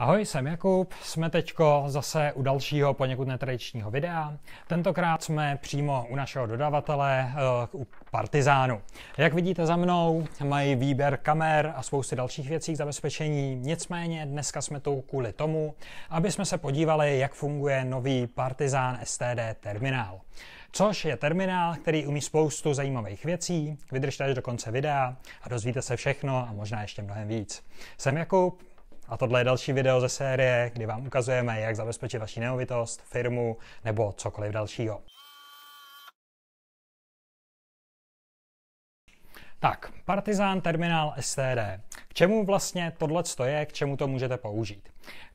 Ahoj, jsem Jakub, jsme teď zase u dalšího poněkud netradičního videa. Tentokrát jsme přímo u našeho dodavatele, eh, u Partizánu. Jak vidíte za mnou, mají výběr kamer a spousty dalších věcí k zabezpečení. Nicméně dneska jsme tu kvůli tomu, aby jsme se podívali, jak funguje nový Partizán STD terminál. Což je terminál, který umí spoustu zajímavých věcí. Vydržte až do konce videa a dozvíte se všechno a možná ještě mnohem víc. Jsem Jakub, a tohle je další video ze série, kdy vám ukazujeme, jak zabezpečit vaši nemovitost, firmu nebo cokoliv dalšího. Tak, Partizán Terminál STD. K čemu vlastně tohle je, k čemu to můžete použít?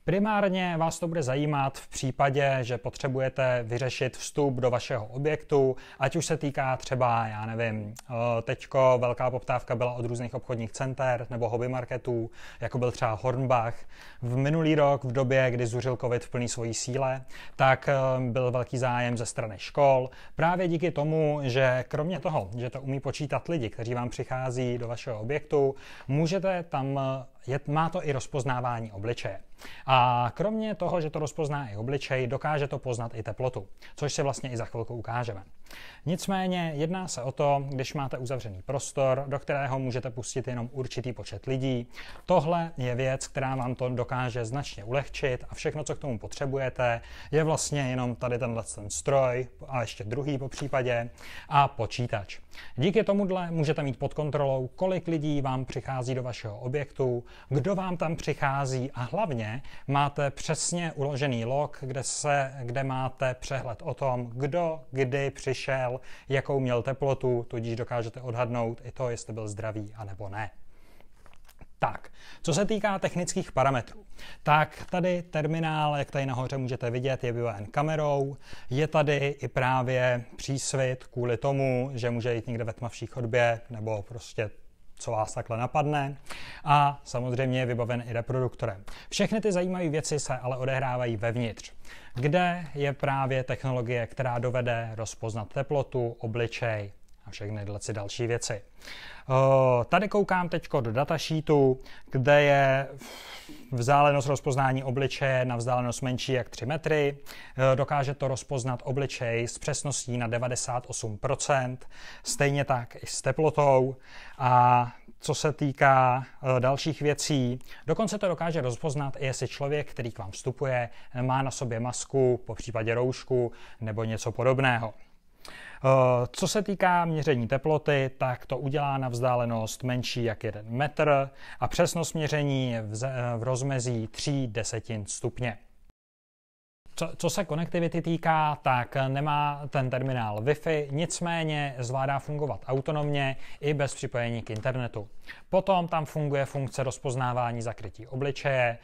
Primárně vás to bude zajímat v případě, že potřebujete vyřešit vstup do vašeho objektu, ať už se týká třeba, já nevím, eh, teďko velká poptávka byla od různých obchodních center nebo hobby marketů, jako byl třeba Hornbach. V minulý rok, v době, kdy zuřil covid v plný svojí síle, tak eh, byl velký zájem ze strany škol. Právě díky tomu, že kromě toho, že to umí počítat lidi, kteří vám přichází do vašeho objektu, můžete tam eh, je, má to i rozpoznávání obličeje. A kromě toho, že to rozpozná i obličej, dokáže to poznat i teplotu, což se vlastně i za chvilku ukážeme. Nicméně jedná se o to, když máte uzavřený prostor, do kterého můžete pustit jenom určitý počet lidí. Tohle je věc, která vám to dokáže značně ulehčit a všechno, co k tomu potřebujete, je vlastně jenom tady tenhle ten stroj a ještě druhý po případě a počítač. Díky tomuhle můžete mít pod kontrolou, kolik lidí vám přichází do vašeho objektu, kdo vám tam přichází a hlavně máte přesně uložený log, kde, se, kde máte přehled o tom, kdo kdy přišel vyšel, jakou měl teplotu, tudíž dokážete odhadnout i to, jestli byl zdravý a nebo ne. Tak, co se týká technických parametrů, tak tady terminál, jak tady nahoře můžete vidět, je vybaven kamerou, je tady i právě přísvit kvůli tomu, že může jít někde ve tmavší chodbě nebo prostě co vás takhle napadne. A samozřejmě je vybaven i reproduktorem. Všechny ty zajímavé věci se ale odehrávají vevnitř, kde je právě technologie, která dovede rozpoznat teplotu, obličej, a všechny si další věci. Eh, tady koukám teď do datasheetu, kde je vzdálenost rozpoznání obličeje na vzdálenost menší jak 3 metry. Eh, dokáže to rozpoznat obličej s přesností na 98%, stejně tak i s teplotou. A co se týká eh, dalších věcí, dokonce to dokáže rozpoznat i jestli člověk, který k vám vstupuje, má na sobě masku, po případě roušku nebo něco podobného. Eh, co se týká měření teploty, tak to udělá na vzdálenost menší jak 1 metr a přesnost měření v eh, rozmezí 3 desetin stupně co, co se konektivity týká, tak nemá ten terminál Wi-Fi, nicméně zvládá fungovat autonomně i bez připojení k internetu. Potom tam funguje funkce rozpoznávání zakrytí obličeje,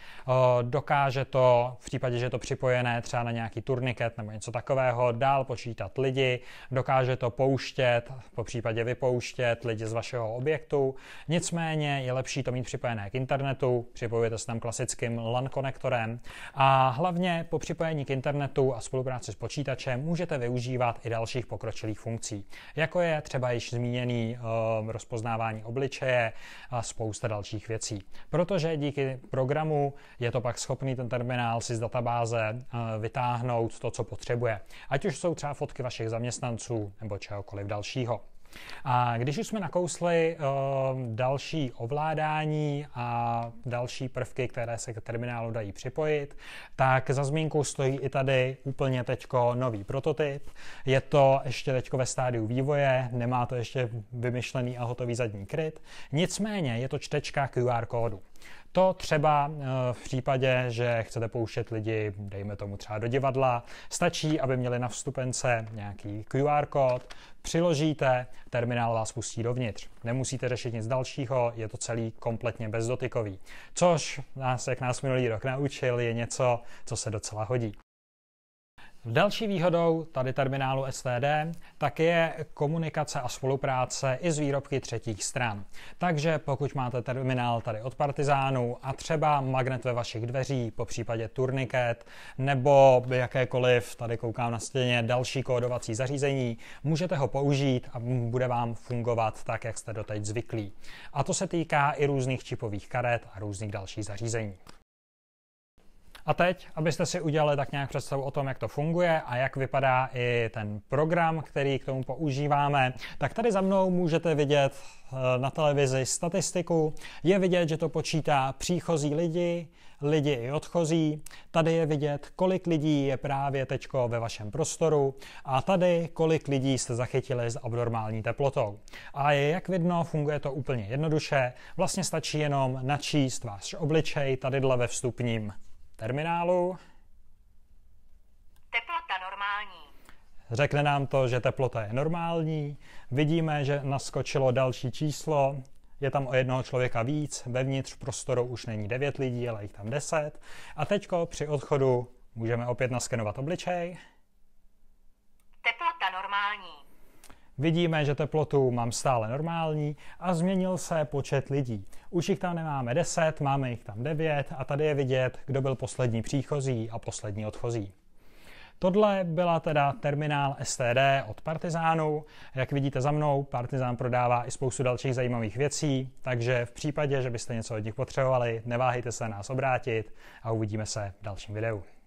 dokáže to v případě, že je to připojené třeba na nějaký turniket nebo něco takového, dál počítat lidi, dokáže to pouštět, po případě vypouštět lidi z vašeho objektu. Nicméně je lepší to mít připojené k internetu, připojujete se tam klasickým LAN konektorem a hlavně po připojení připojení k internetu a spolupráci s počítačem můžete využívat i dalších pokročilých funkcí, jako je třeba již zmíněný eh, rozpoznávání obličeje a spousta dalších věcí. Protože díky programu je to pak schopný ten terminál si z databáze eh, vytáhnout to, co potřebuje. Ať už jsou třeba fotky vašich zaměstnanců nebo čehokoliv dalšího. A když už jsme nakousli uh, další ovládání a další prvky, které se k terminálu dají připojit, tak za zmínku stojí i tady úplně teďko nový prototyp. Je to ještě teďko ve stádiu vývoje, nemá to ještě vymyšlený a hotový zadní kryt. Nicméně je to čtečka QR kódu. To třeba eh, v případě, že chcete pouštět lidi, dejme tomu třeba do divadla, stačí, aby měli na vstupence nějaký QR kód, přiložíte, terminál vás pustí dovnitř. Nemusíte řešit nic dalšího, je to celý kompletně bezdotykový. Což nás, jak nás minulý rok naučil, je něco, co se docela hodí. Další výhodou tady terminálu STD tak je komunikace a spolupráce i s výrobky třetích stran. Takže pokud máte terminál tady od Partizánu a třeba magnet ve vašich dveří, po případě turniket nebo jakékoliv, tady koukám na stěně, další kódovací zařízení, můžete ho použít a bude vám fungovat tak, jak jste doteď zvyklí. A to se týká i různých čipových karet a různých dalších zařízení. A teď, abyste si udělali tak nějak představu o tom, jak to funguje a jak vypadá i ten program, který k tomu používáme, tak tady za mnou můžete vidět eh, na televizi statistiku. Je vidět, že to počítá příchozí lidi, lidi i odchozí. Tady je vidět, kolik lidí je právě teď ve vašem prostoru a tady, kolik lidí jste zachytili s abnormální teplotou. A je jak vidno, funguje to úplně jednoduše. Vlastně stačí jenom načíst váš obličej tady ve vstupním terminálu. Teplota normální. Řekne nám to, že teplota je normální. Vidíme, že naskočilo další číslo. Je tam o jednoho člověka víc. Vevnitř prostoru už není 9 lidí, ale jich tam 10. A teď při odchodu můžeme opět naskenovat obličej. Teplota normální. Vidíme, že teplotu mám stále normální a změnil se počet lidí. Už jich tam nemáme 10, máme jich tam 9 a tady je vidět, kdo byl poslední příchozí a poslední odchozí. Tohle byla teda terminál STD od Partizánu. Jak vidíte za mnou, Partizán prodává i spoustu dalších zajímavých věcí, takže v případě, že byste něco od nich potřebovali, neváhejte se nás obrátit a uvidíme se v dalším videu.